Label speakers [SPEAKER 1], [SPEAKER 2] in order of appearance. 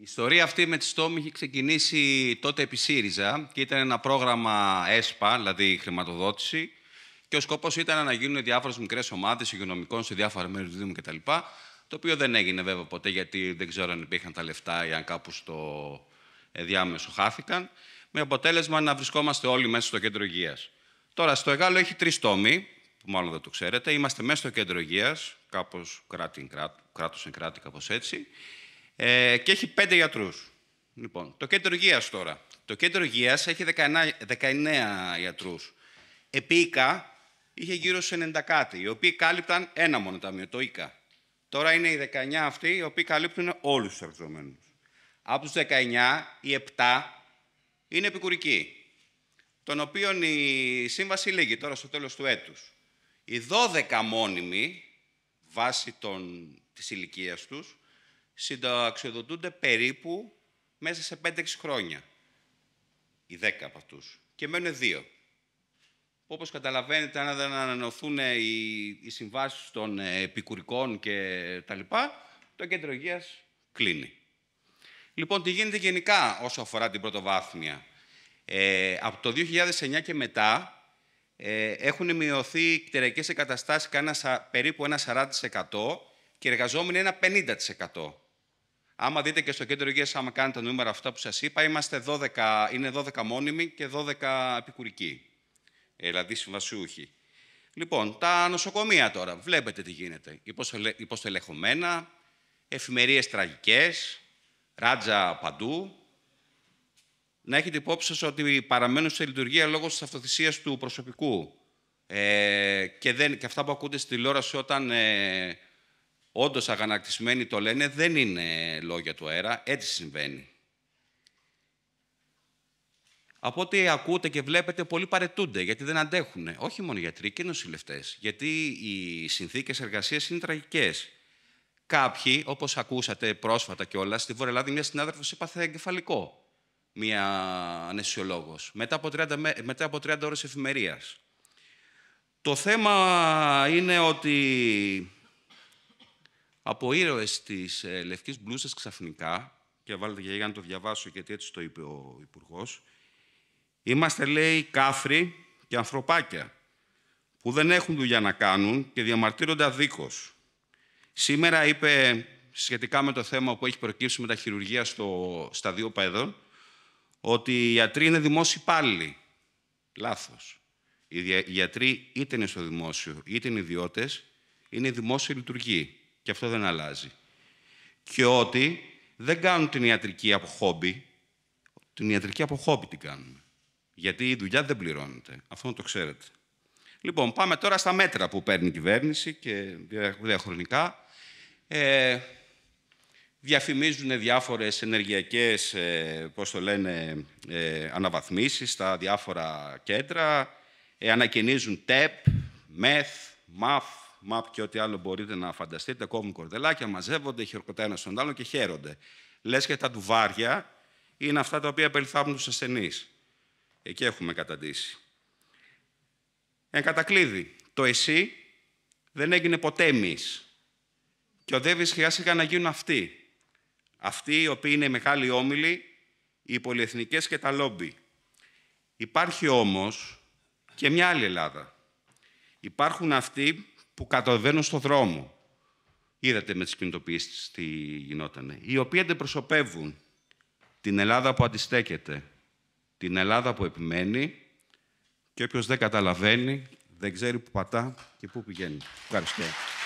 [SPEAKER 1] Η ιστορία αυτή με τη Στόμη είχε ξεκινήσει τότε επί ΣΥΡΙΖΑ και ήταν ένα πρόγραμμα ΕΣΠΑ, δηλαδή χρηματοδότηση, και ο σκοπός ήταν να γίνουν διάφορες μικρές ομάδες υγειονομικών σε διάφορα μέρη του Δήμου κτλ. Το οποίο δεν έγινε βέβαια ποτέ, γιατί δεν ξέρω αν υπήρχαν τα λεφτά ή αν κάπου στο ε, διάμεσο χάθηκαν. Με αποτέλεσμα να βρισκόμαστε όλοι μέσα στο κέντρο υγείας. Τώρα, στο Εγάλο έχει τρεις τόμοι, που μάλλον δεν το ξέρετε. Είμαστε μέσα στο κέντρο υγείας, κράτος κρατη κράτο-κράτη, κάπως έτσι ε, και έχει πέντε γιατρούς. Λοιπόν, το κέντρο υγείας τώρα. Το κέντρο υγείας έχει 19, 19 γιατρούς. Επί ΙΚΑ είχε γύρω σε 90 κάτι, οι οποίοι κάλυπταν ένα μόνο ταμείο, το ΙΚΑ. Τώρα είναι οι 19 αυτοί οι οποίοι καλύπτουν όλους τους εργαζομένους. Από τους 19, οι 7 είναι επικουρικοί, των οποίων η σύμβαση λήγει τώρα στο τέλος του έτους. Οι 12 μόνιμοι, βάσει τη της ηλικίας τους, συνταξιοδοτούνται περίπου μέσα σε 5-6 χρόνια. Οι 10 από αυτούς. Και μένουν δύο. Όπως καταλαβαίνετε, αν δεν ανανεωθούν οι, οι συμβάσεις των ε, επικουρικών και τα λοιπά, το κέντρο υγείας κλείνει. Λοιπόν, τι γίνεται γενικά όσο αφορά την πρωτοβάθμια. Ε, από το 2009 και μετά ε, έχουν μειωθεί οι κτηριακές εγκαταστάσεις περίπου ένα 40% και οι εργαζόμενοι ένα 50%. Άμα δείτε και στο κέντρο υγείας, άμα κάνετε τα νούμερα αυτά που σας είπα, είμαστε 12, είναι 12 μόνιμοι και 12 επικουρικοί. Ε, δηλαδή συμβασιούχοι. Λοιπόν, τα νοσοκομεία τώρα. Βλέπετε τι γίνεται. Υποστελεχωμένα, εφημερίες τραγικές, ράτζα παντού. Να έχετε υπόψη σας ότι παραμένουν σε λειτουργία λόγω της αυτοθυσίας του προσωπικού. Ε, και, δεν, και αυτά που ακούτε στη τηλεόραση όταν ε, όντως αγανακτισμένοι το λένε, δεν είναι λόγια του αέρα, έτσι συμβαίνει. Από ό,τι ακούτε και βλέπετε, πολλοί παρετούνται γιατί δεν αντέχουν. Όχι μόνο οι γιατροί και οι νοσηλευτές. Γιατί οι συνθήκες εργασίας είναι τραγικές. Κάποιοι, όπως ακούσατε πρόσφατα κιόλας, στη Βόρεια Ελλάδα, μια συνάδελφος έπαθε εγκεφαλικό. Μια ανεσιολόγο. Μετά από 30, μετά από 30 ώρες εφημερίας. Το θέμα είναι ότι από ήρωες της ε, Λευκής ξαφνικά, και βάλετε για να το διαβάσω γιατί έτσι το είπε ο υπουργός. είμαστε λέει κάφροι και ανθρωπάκια που δεν έχουν δουλειά να κάνουν και διαμαρτύρονται αδίκως. Σήμερα είπε σχετικά με το θέμα που έχει προκύψει με τα χειρουργεία στο, στα δύο παιδών, ότι οι γιατροί είναι δημόσιοι πάλι. Λάθος. Οι γιατροί είτε είναι στο δημόσιο, είτε είναι ιδιώτες, είναι δημόσια λειτουργία και αυτό δεν αλλάζει. Και ότι δεν κάνουν την ιατρική από χόμπι, την ιατρική από χόμπι την κάνουν. Γιατί η δουλειά δεν πληρώνεται. Αυτό το ξέρετε. Λοιπόν, πάμε τώρα στα μέτρα που παίρνει η κυβέρνηση και διαχρονικά. Ε, διαφημίζουν διάφορες ενεργειακές, ε, πώς το λένε, ε, αναβαθμίσεις στα διάφορα κέντρα. Ε, ανακαινίζουν ΤΕΠ, ΜΕΘ, ΜΑΦ, map και ό,τι άλλο μπορείτε να φανταστείτε, κόβουν κορδελάκια, μαζεύονται, χειροκροτάει ένας στον άλλο και χαίρονται. Λες και τα ντουβάρια είναι αυτά τα οποία περιθάβουν τους ασθενείς. Εκεί έχουμε καταντήσει. Εν κατακλείδη, το εσύ δεν έγινε ποτέ εμείς. Και ο Δέβης χρειάστηκε να γίνουν αυτοί. Αυτοί οι οποίοι είναι οι μεγάλοι όμιλοι, οι πολυεθνικές και τα λόμπι. Υπάρχει όμως και μια άλλη Ελλάδα. Υπάρχουν αυτοί που κατεβαίνουν στο δρόμο. Είδατε με τις κινητοποιήσεις τι γινότανε. Οι οποίοι αντιπροσωπεύουν την Ελλάδα που αντιστέκεται, την Ελλάδα που επιμένει και όποιος δεν καταλαβαίνει, δεν ξέρει που πατά και πού πηγαίνει. Ευχαριστώ.